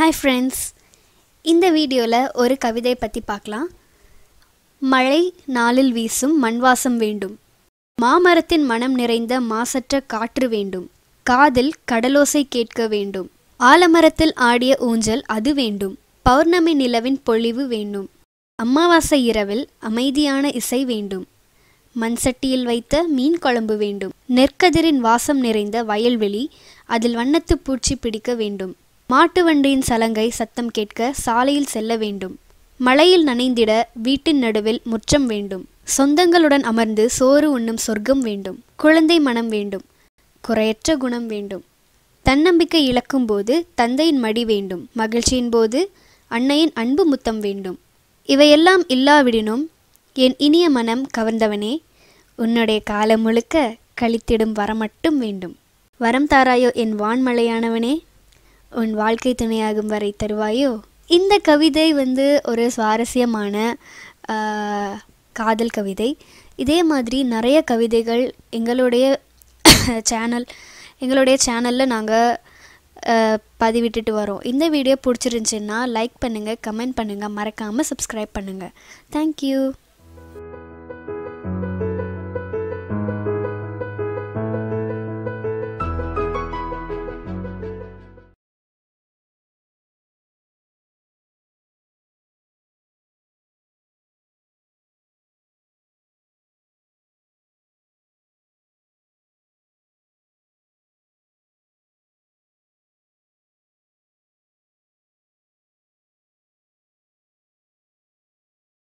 hi friends இந்த வீடியோவில் ஒரு கவிதை பற்றி பார்க்கலாம் மழை நாளில் வீசும் மண்வாசம் வேண்டும் மாமரத்தின் மனம் நிறைந்த மாசற்ற காற்று வேண்டும் காதில் கடலோசை கேட்க வேண்டும் ஆலமரத்தில் ஆடிய ஊஞ்சல் அது வேண்டும் பௌர்ணமி நிலவின் பொழிவு வேண்டும் அமாவாசை இரவில் அமைதியான இசை வேண்டும் மண்சட்டியில் வைத்த மீன் குழம்பு வேண்டும் நெற்கதிரின் வாசம் நிறைந்த வயல்வெளி அதில் வண்ணத்து பூச்சி பிடிக்க வேண்டும் மாட்டு வண்டியின் சலங்கை சத்தம் கேட்க சாலையில் செல்ல வேண்டும் மழையில் நனைந்திட வீட்டின் நடுவில் முற்றம் வேண்டும் சொந்தங்களுடன் அமர்ந்து சோறு உண்ணும் சொர்க்கம் வேண்டும் குழந்தை மனம் வேண்டும் குறையற்ற குணம் வேண்டும் தன்னம்பிக்கை இழக்கும் போது தந்தையின் மடி வேண்டும் மகிழ்ச்சியின் போது அன்னையின் அன்பு முத்தம் வேண்டும் இவையெல்லாம் இல்லாவிடினும் என் இனிய மனம் கவர்ந்தவனே உன்னுடைய காலம் முழுக்க கழித்திடும் வரம் மட்டும் வேண்டும் வரம் தாராயோ என் வான்மலையானவனே உன் வாழ்க்கை துணையாகும் வரை தருவாயோ இந்த கவிதை வந்து ஒரு சுவாரஸ்யமான காதல் கவிதை இதே மாதிரி நிறைய கவிதைகள் எங்களுடைய சேனல் எங்களுடைய சேனலில் நாங்கள் பதிவிட்டுட்டு வரோம் இந்த வீடியோ பிடிச்சிருந்துச்சின்னா லைக் பண்ணுங்கள் கமெண்ட் பண்ணுங்கள் மறக்காமல் சப்ஸ்கிரைப் பண்ணுங்கள் தேங்க்யூ